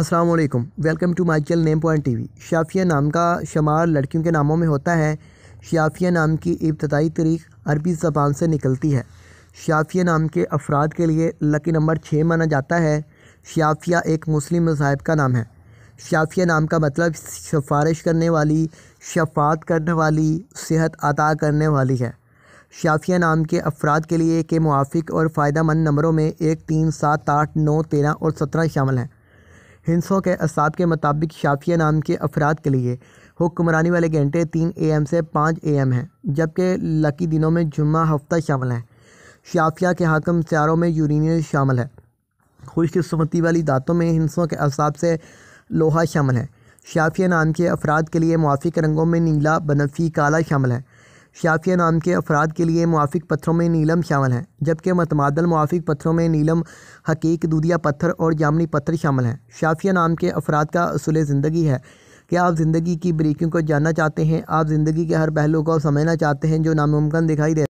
अस्सलाम वालेकुम welcome to my channel name point TV Shafia नाम का शुमार लड़कियों के नामों में होता है शाफिया नाम की इब्तदाई तारीख अरबी ज़बान से निकलती है शाफिया नाम के अफराद के लिए लकी नंबर छः माना जाता है शाफिया एक मुस्लिम मसाहब का नाम है शाफिया नाम का मतलब सिफारिश करने वाली शफात करने वाली सेहत अता करने वाली है शाफिया नाम के अफराद के लिए के मुआफ़ और फ़ायदा मंद नंबरों में एक तीन सात आठ नौ तेरह और सत्रह शामिल हैं हिंसों के असाब के मुताबिक शाफिया नाम के अफराद के लिए हुक्मरानी वाले घंटे तीन ए एम से पाँच ए एम हैं जबकि लकी दिनों में जुम्मा हफ्ता शामिल हैं शाफिया के हाकम सारों में यूरेनियस शामिल है खुशकस्मती वाली दातों में हिंसों के असाब से लोहा शामिल है शाफिया नाम के अफराद के लिए के रंगों में नीला बनफी काला शामिल है शाफिया नाम के अफराद के लिए मुआफ़ पत्थरों में नीलम शामिल हैं जबकि मतमादल मुआफ़ पत्थरों में नीलम हकीक दूधिया पत्थर और जामनी पत्थर शामिल हैं शाफिया नाम के अफराद का असूल ज़िंदगी है क्या आप ज़िंदगी की बरीकियों को जानना चाहते हैं आप ज़िंदगी के हर पहलू को समझना चाहते हैं जो नामुमकिन दिखाई दे